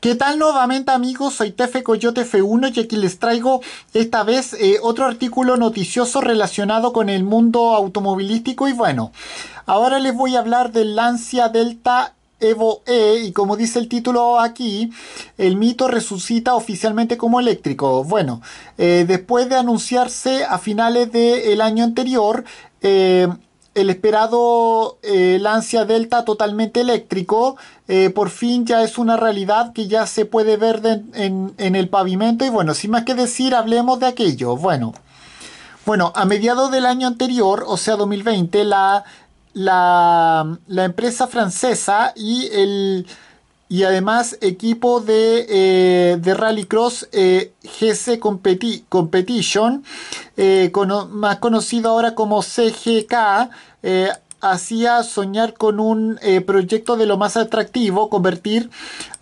¿Qué tal nuevamente amigos? Soy Tefe Coyote F1 y aquí les traigo esta vez eh, otro artículo noticioso relacionado con el mundo automovilístico y bueno, ahora les voy a hablar del Lancia Delta Evo E y como dice el título aquí, el mito resucita oficialmente como eléctrico. Bueno, eh, después de anunciarse a finales del año anterior, eh, el esperado eh, Lancia Delta totalmente eléctrico eh, por fin ya es una realidad que ya se puede ver en, el pavimento y bueno, sin más que decir, hablemos de aquello. Bueno, bueno a mediados del año anterior, o sea 2020, la, la empresa francesa y el y además equipo de, eh, de Rallycross eh, GC Competition, eh, más conocido ahora como CGK, hacía soñar con un proyecto de lo más atractivo, convertir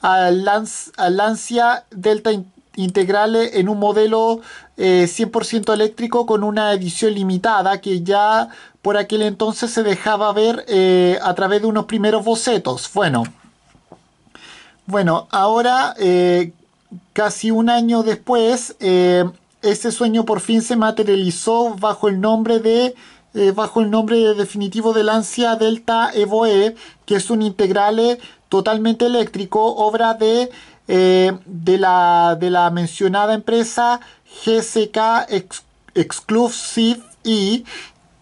al Lancia Delta Integrale en un modelo 100% eléctrico con una edición limitada que ya por aquel entonces se dejaba ver a través de unos primeros bocetos. Bueno. Bueno, ahora, eh, casi un año después, eh, ese sueño por fin se materializó bajo el nombre de eh, bajo el nombre definitivo del Lancia Delta Evoe, que es un integral totalmente eléctrico, obra de, de, la, de la mencionada empresa GCK Exclusive y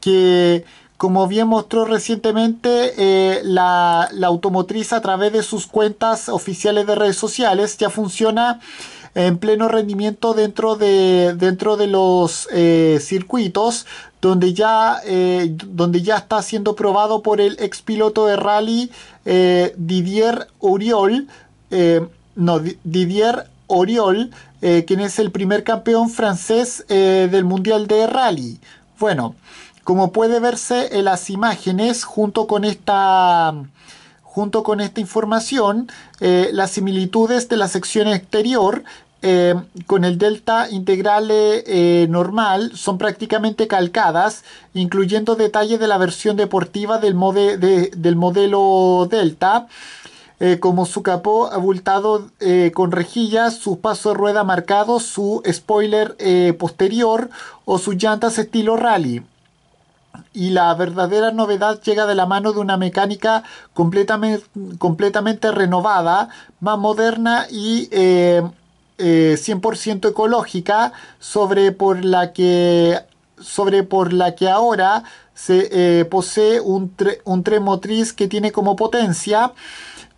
que como bien mostró recientemente eh, la, automotriz a través de sus cuentas oficiales de redes sociales, ya funciona en pleno rendimiento dentro de, dentro de los eh, circuitos, donde ya, eh, donde ya está siendo probado por el ex piloto de rally Didier Oriol, Didier Oriol, quien es el primer campeón francés del Mundial de Rally. Bueno, como puede verse en las imágenes, junto con esta, junto con esta información, eh, las similitudes de la sección exterior eh, con el delta integral eh, normal son prácticamente calcadas, incluyendo detalles de la versión deportiva del, modelo delta. como su capó abultado con rejillas, sus pasos de rueda marcados, su spoiler posterior o sus llantas estilo rally y la verdadera novedad llega de la mano de una mecánica completamente, renovada, más moderna y 100% eh, eh, ecológica, sobre por la que, sobre por la que ahora se eh, posee un, un tren motriz que tiene como potencia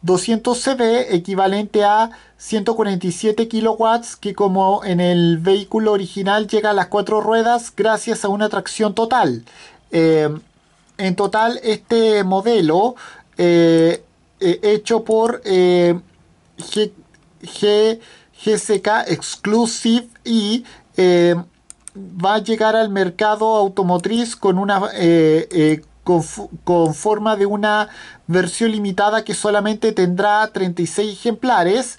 200 CV equivalente a 147 kW, que como en el vehículo original llega a las cuatro ruedas gracias a una tracción total. Eh, en total, este modelo eh, eh, hecho por G, Exclusive y va a llegar al mercado automotriz con una con, forma de una versión limitada que solamente tendrá 36 ejemplares,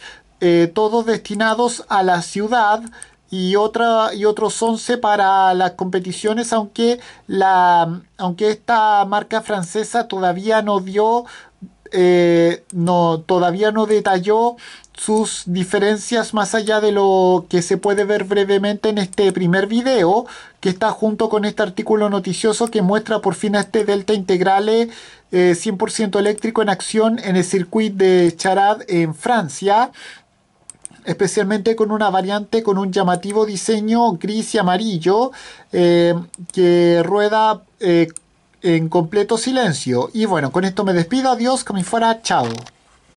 todos destinados a la ciudad y, otra, y otros 11 para las competiciones, aunque, la, aunque esta marca francesa todavía no dio, eh, no, todavía no detalló sus diferencias más allá de lo que se puede ver brevemente en este primer video que está junto con este artículo noticioso que muestra por fin a este Delta Integrale 100% eh, eléctrico en acción en el circuito de Charad en Francia especialmente con una variante con un llamativo diseño gris y amarillo eh, que rueda eh, en completo silencio. Y bueno, con esto me despido, adiós, como fuera, chao.